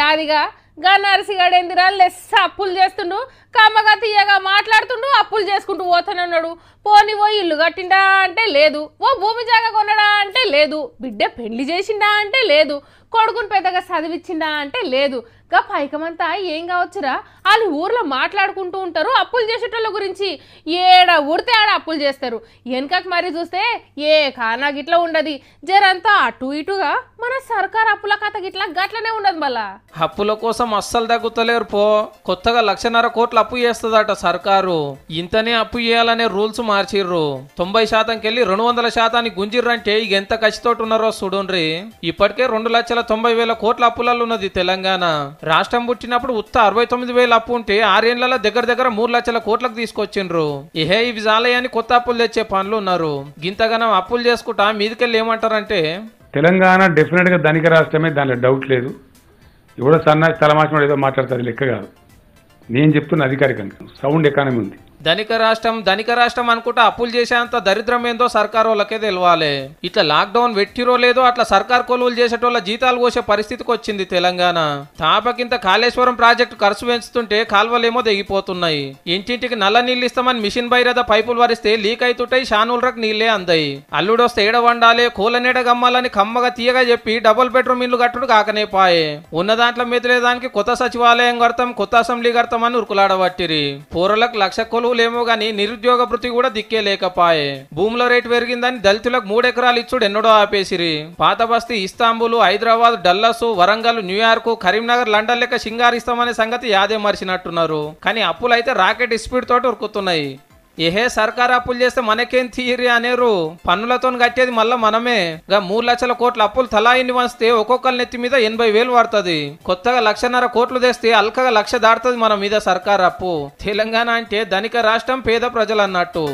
యాదిగా గా గడ ఎందురా లెస్ అప్పులు చేస్తుండు కమ్మగా తీయగా మాట్లాడుతుండు అప్పులు చేసుకుంటూ పోతానన్నాడు పోని ఓ ఇల్లు కట్టిండా అంటే లేదు ఓ భూమి జాగా కొనడా అంటే లేదు బిడ్డ పెళ్లి చేసిండా అంటే లేదు కొడుకుని పెద్దగా చదివిచ్చిండా అంటే లేదు గా పైకమంతా ఏం కావచ్చురా వాళ్ళు ఊర్లో మాట్లాడుకుంటూ ఉంటారు అప్పులు చేసేటోళ్ళ గురించి ఏడ ఉడితే ఆడ అప్పులు చేస్తారు వెనకకి మరి చూస్తే ఏ కానా గిట్లా ఉండదు జరంతా అటు ఇటుగా మన సర్కార్ అప్పుల కథ గిట్లా గట్లనే ఉండదు మళ్ళా అప్పుల కోసం అస్సలు తగ్గుతలేరు పో కొత్తగా లక్షన్నర కోట్లు అప్పు చేస్తుందట సర్కారు ఇంతనే అప్పు చేయాలనే రూల్స్ మార్చిర్రు తొంభై శాతంకెళ్ళి రెండు వందల శాతానికి గుంజిర్రంటే ఎంత కసితోటి ఉన్నారో చూడుండ్రి ఇప్పటికే రెండు లక్షల తొంభై వేల కోట్ల అప్పులలో ఉన్నది తెలంగాణ రాష్ట్రం పుట్టినప్పుడు ఉత్త అరవై తొమ్మిది వేల అప్పు ఉంటే ఆరేళ్ల దగ్గర దగ్గర మూడు లక్షల కోట్లకు తీసుకొచ్చిండ్రు ఇహే ఇవి జాలయాన్ని కొత్త అప్పులు తెచ్చే పనులు ఉన్నారు గింతగనం అప్పులు చేసుకుంటా మీదికెళ్ళి ఏమంటారంటే తెలంగాణ గా ధనిక రాష్ట్రమే దానిలో డౌట్ లేదు ఎవడో సన్నా తలమాసిన ఏదో మాట్లాడతారు లెక్క కాదు నేను చెప్తున్న అధికారికంగా సౌండ్ ఎకానమీ ఉంది ధనిక రాష్ట్రం ధనిక రాష్ట్రం అనుకుంటా అప్పులు చేసేంత దరిద్రం ఏందో సర్కార్ వాళ్ళకే తెలవాలి ఇట్లా లాక్డౌన్ పెట్టిరో లేదో అట్లా సర్కార్ కొలువులు చేసేటోళ్ళ జీతాలు కోసే పరిస్థితికి వచ్చింది తెలంగాణ తాపకింత కాళేశ్వరం ప్రాజెక్టు ఖర్చు పెంచుతుంటే కాల్వలేమో దిగిపోతున్నాయి ఇంటింటికి నల్ల నీళ్ళు ఇస్తామని మిషన్ బైరద పైపులు వరిస్తే లీక్ అవుతుంటాయి షానులరకు నీళ్లే అందాయి అల్లుడొస్తే ఏడ వండాలి నీడ గమ్మాలని కమ్మగా తీయగా చెప్పి డబుల్ బెడ్రూమ్ ఇల్లు కట్టుడు కాకనే పాయే ఉన్న దాంట్లో మెదిలేదానికి కొత్త సచివాలయం కడతాం కొత్త అసెంబ్లీ కడతామని ఉరుకులాడబట్టిరి పూర్వలకు లక్ష కొలువు లేమో గాని నిరుద్యోగ వృత్తి కూడా దిక్కే లేకపాయే భూముల రేటు పెరిగిందని దళితులకు మూడెకరాలు ఇచ్చుడు ఎన్నడో ఆపేసిరి పాత బస్తీ Istanbul Hyderabad Dallas Warangal New York Karimnagar London లెక్క సింగారిస్తామనే సంగతి యాదే మరిచినట్టున్నారు కానీ అప్పులైతే రాకెట్ స్పీడ్ తోటి ఉరుకుతున్నాయి ఏహే సర్కార్ అప్పులు చేస్తే మనకేం తీయరి అనేరు పన్నులతో కట్టేది మళ్ళీ మనమే గా మూడు లక్షల కోట్ల అప్పులు తలాయిని వస్తే ఒక్కొక్కరి నెత్తి మీద ఎనభై వేలు పడుతుంది కొత్తగా లక్షన్నర కోట్లు తెస్తే అల్కగా లక్ష దాడుతుంది మన మీద సర్కార్ అప్పు తెలంగాణ అంటే ధనిక రాష్ట్రం పేద ప్రజలు అన్నట్టు